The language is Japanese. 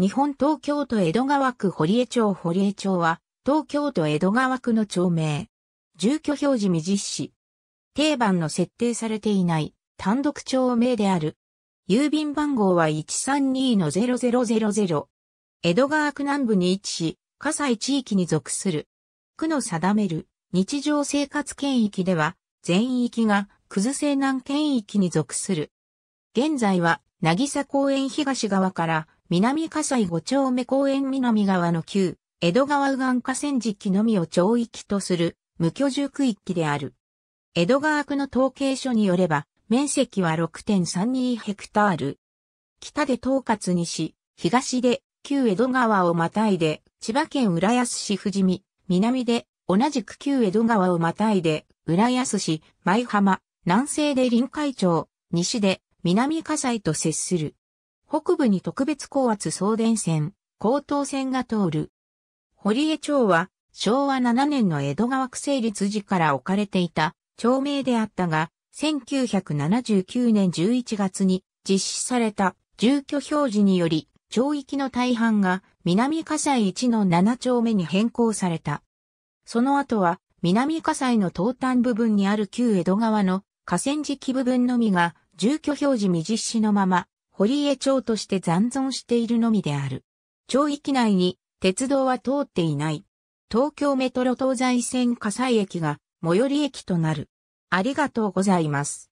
日本東京都江戸川区堀江町堀江町は、東京都江戸川区の町名。住居表示未実施。定番の設定されていない単独町名である。郵便番号は132-0000。江戸川区南部に位置し、火災地域に属する。区の定める日常生活圏域では、全域がくず西南圏域に属する。現在は、渚公園東側から南葛西五丁目公園南側の旧、江戸川右岸河川敷のみを町域とする、無居住区域である。江戸川区の統計書によれば、面積は6.32ヘクタール。北で統括にし、東で旧江戸川をまたいで、千葉県浦安市富士見、南で同じく旧江戸川をまたいで、浦安市、舞浜、南西で臨海町、西で南火災と接する。北部に特別高圧送電線、高等線が通る。堀江町は昭和7年の江戸川区成立時から置かれていた町名であったが、1979年11月に実施された住居表示により、町域の大半が南火災1の7丁目に変更された。その後は南火災の東端部分にある旧江戸川の河川敷部分のみが住居表示未実施のまま堀江町として残存しているのみである。町域内に鉄道は通っていない。東京メトロ東西線火災駅が最寄り駅となる。ありがとうございます。